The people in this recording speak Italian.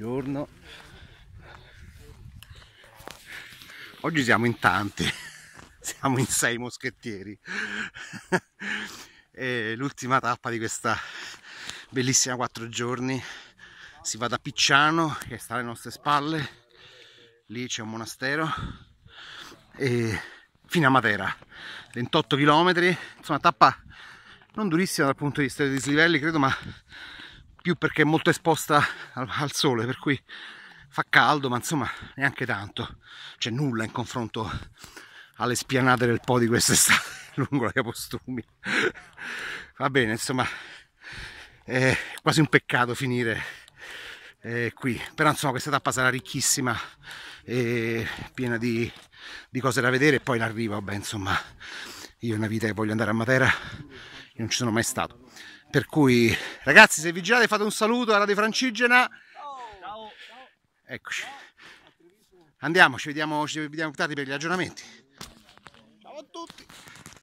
buongiorno oggi siamo in tanti siamo in sei moschettieri l'ultima tappa di questa bellissima quattro giorni si va da Picciano che sta alle nostre spalle lì c'è un monastero e fino a Matera 28 km insomma tappa non durissima dal punto di vista dei dislivelli credo ma più perché è molto esposta al, al sole per cui fa caldo ma insomma neanche tanto c'è nulla in confronto alle spianate del po' di quest'estate lungo la Capostumi va bene insomma è quasi un peccato finire eh, qui però insomma questa tappa sarà ricchissima e piena di, di cose da vedere e poi in arrivo insomma io una vita che voglio andare a Matera io non ci sono mai stato. Per cui, ragazzi, se vi girate fate un saluto alla Radio Francigena. Eccoci. Andiamo, ci vediamo, ci vediamo tardi per gli aggiornamenti. Ciao a tutti.